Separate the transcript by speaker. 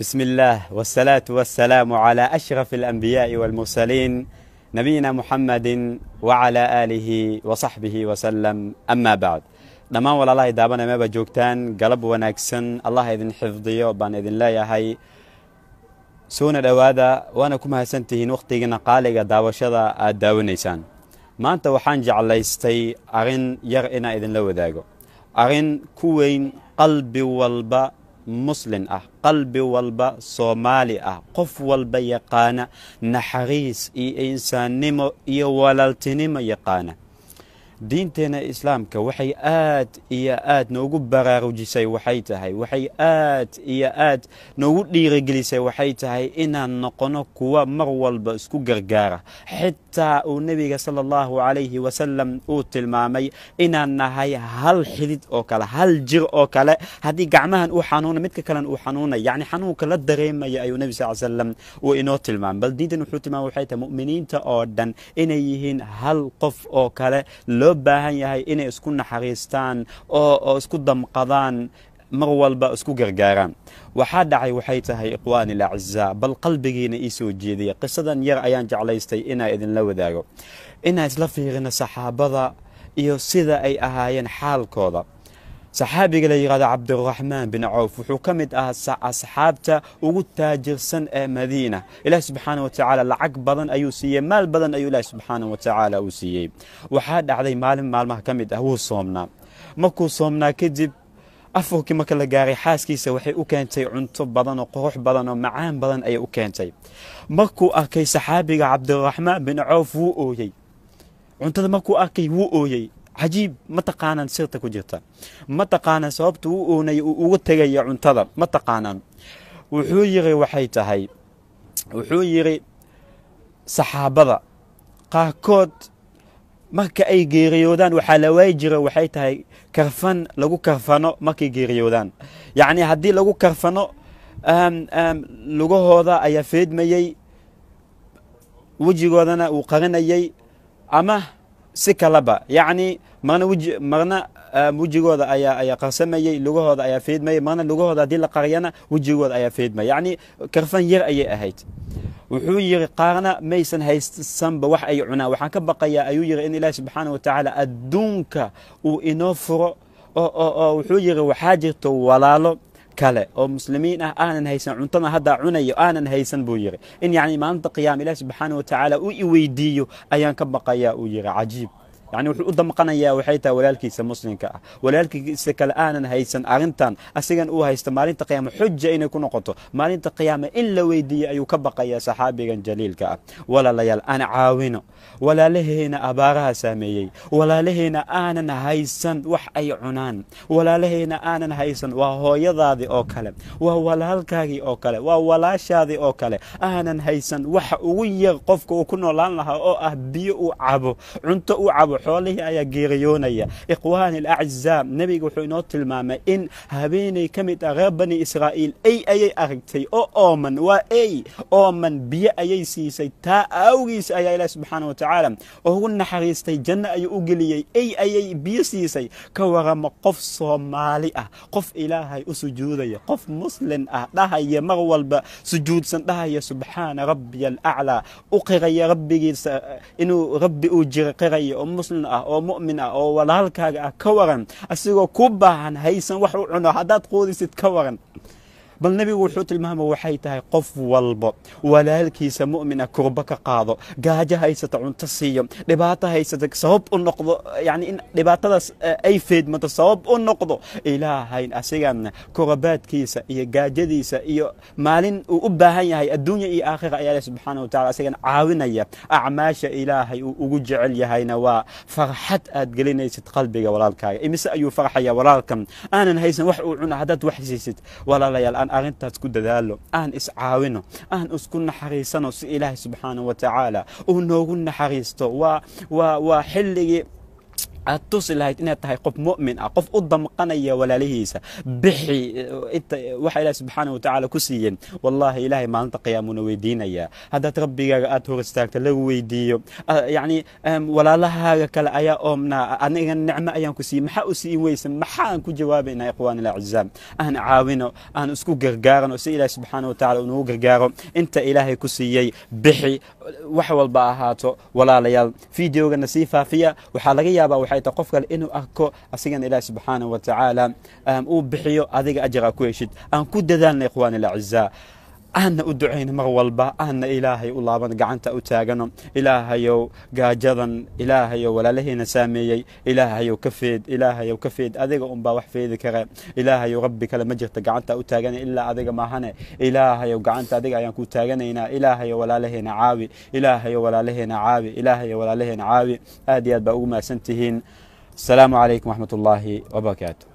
Speaker 1: بسم الله والصلاة والسلام على أشرف الأنبياء والمرسلين نبينا محمد وعلى آله وصحبه وسلم أما بعد dhammaan walaalahay walaalahai daabanameeba joogtaan galab wanaagsan allah idin xifdiyo baan idin leeyahay soona dhowaada waana ku mahadsan tihiin wakhtigiina qaaliga daawashada aad daawanaysaan maanta waxaan jeclaystay arrin yar inaan idinla wadaago arrin ku weyn qalbi walba muslin ah qalbi walba soomaali ah qof walba yaqaana naxariis iyo insaannimo iyo walaaltinimo yaqaana diinteena islaamka waxay aad iyo aad noogu baraarujisay waxay tahay waxay aad iyo aad noogu dhiirigelisay waxay tahay inaan noqono kuwa mar walba isku gargaara xitaa uu nebiga sala allahu calayhi wasalam uu tilmaamay inaan nahay hal xidid oo kale hal jir oo kale haddii gacmahan uu xanuuna midka kalena uu xanuunay yacni xanuunka la dareemaya ayuu nebi sal salam uu inoo tilmaamay bal diintan wuxuu tilmaamay waxay tahay mu'miniinta oo dhan inay yihiin hal qof oo kale loo loo baahan yahay inay isku naxariistaan oo isku damqadaan mar walba isku gargaaraan waxaa dhacay waxay tahay ikhwaani lacizaa bal qalbigiina ii soo jeedaya qisadan yar ayaan jeclaystay inaa idinla wadaago inaa isla fiirina saxaabada iyo sida ay ahaayeen xaalkooda saxaabiga la yidhahdo cabdiraxmaan bin cawf wuxuu ka mid ahaa asxaabta ugu taajirsan ee madiina ilaah subxaana watacaala lacag badan ayuu siiyey maal badan ayuu ilaah subxaana watacaala uu siiyey waxaa dhacday maalin maalmaha ka mid ah wuu soomnaa markuu soomnaa kadib afarkii marka la gaaray xaaskiisa waxay u keentay cunto badan oo qorux badan oo macaan badan ayay u keentay markuu arkay saxaabiga cabdiraxmaan bin cawf wuu ooyey cuntada markuu arkay wuu ooyey cajiib ma taqaanaan sirta ku jirta ma taqaanaan sababta u oonay uu uga tegaya cuntada ma taqaanaan wuxuu yiri waxay tahay wuxuu yiri saxaabada qaarkood marka ay geeriyoodaan waxaa lawaayi jira waxay tahay karfan lagu karfano markay geeriyoodaan yacnii haddii lagu karfano lugahooda ayaa feedmayey wejigoodana uu qarinayay ama si kalaba yacni marna wji marna eh, wejigooda ayaa ayaa qarsamayey lugahooda ayaa feedmayey marna lugahooda haddii la qariyana wejigooda ayaa feedmaya yacni karfan yar ayay ahayd wuxuu yiri qaarna maysan haysanba wax ay cunaan waxaan ka baqayaa ayuu yidhi in ilaahi subxaana wa tacaala adduunka uu inoo furo oo oo oo wuxuu yidhi waxaa jirto walaalo kale oo muslimiin ah aanan haysan cuntada haddaa cunayo aanan haysan buu yidhi in yacni maalinta qiyaama ilaah subxaana wa tacaala u iweydiiyo ayaan ka baqayaa uu yidhi cajiib yani wuxuu u damqanayaa waxay tahay walaalkiisa muslimka ah walaalkiisa kale aanan haysan arintan asigan uu haysta maalinta qiyaama xuja inay ku noqoto maalinta qiyaama in la weydiiyey ayuu ka baqayaa saxaabigan jaliilka ah walaalayaal aan caawino walaalaheena abaaraha saameeyey walaalahayna aanan haysan wax ay cunaan walaalahayna aanan haysan waa hooyadaadii oo kale waa walaalkaagii oo kale waa walaashaadii oo kale aanan haysan waxa ugu yar qofka uu ku noolaan lahaa oo ah biyo uu cabo cunto uu cabo xoolihii ayaa geeriyoonaya ikhwaani alaczaam nebiga wuxuu inoo tilmaamay in habeenay ka mid ah reer bani israa'iil ey ayay aragtay oo ooman waa ey ooman biyo ayay siisay taa awgiis ayaa ilaahi subxaana wa tacaala ugu naxariistay janno ayuu u geliyey ey ayay biyo siisay ka warama qof soomaali ah qof ilaahay u sujuudaya qof muslin ah dhahaya mar walba sujuudsan dhahaya subxaana rabbiya alaclaa u qiraya rabbigiisa inuu rabbi uu jira qiraya oo muslim ah oo mu'min ah oo walaalkaaga ah ka waran asigoo ku baahan haysan wax u cuno haddaad quudisid ka waran bal nebigu wuxuu tilmaama waxay tahay qof walbo walaalkiisa mu'mina kurbo ka qaado gaajo haysata cunto siiyo dhibaato haysata sabab u noqdo yani in dhibaatadaas eh, ay feedmato sabab u noqdo ilaahay asigana kurabaadkiisa iyo gaajadiisa iyo maalin uu u baahan yahay adduunya iyo aakhira ayaa ilaahi subxaana wa tacala asigana caawinaya acmaasha ilaahay uu ugu jecel yahayna waa farxad aad gelinaysid qalbiga walaalkaaga imise ayuu farxaya walaalkan aanan haysan wax uu cuna haddaad wax haysid walaalayaal aan arrintaas ku dadaalo aan iscaawino aan isku naxariisano si ilaahay subxaana wa tacaala uu noogu naxariisto waa xilligii aad tusi lahayd inaad tahay qof mumin ah qof u damqanaya walaalihiisa bixi eh, inta waxa ilahi subxaana watacaala ku siiyeen wallaahi ilaahay maalinta qiyaamuna weydiinayaa haddaad rabbigaaga aad hor istaagta lagu weydiiyo ah, yacni walaalahaaga kale ayaa oomnaa aniga nicmo ayaan ku siiyey maxaa u siin weysa maxaan ku jawaabaynaa ikhwaanil acizaam aan caawino aan isku gargaarano si ilaahi subxaana watacaala unagu gargaaro inta ilaahay ku siiyey bixi wax walba ahaato walaalayaal fideogana sii faafiya waxaa laga yaabaa waxay tahay qofkale inuu arko asigana ilaahi subxaanahu wa tacaala ehm, uu bixiyo adiga ajar ku heshid aan ku dadaalna ikhwaani aanna u ducayno mar walba aanna ilaahay u laaban gacanta u taagano ilaahayow gaajadan ilaahayow walaalaheena saameeyey ilaahayow ka feed ilaahayow ka feed adiga unbaa wax feedi kare ilaahayow rabbi kale ma jirta gacanta u taagana ilaa adiga maahane ilaahayow gacanta adiga ayaan ku taaganaynaa ilaahayow walaalaheena caawi ilaahayow walaalaheena caawi ilaahayow walaalaheena caawi aad iyo aad baa ugu mahadsan tihiin asalaamu calaykum waxmat wabarakaatu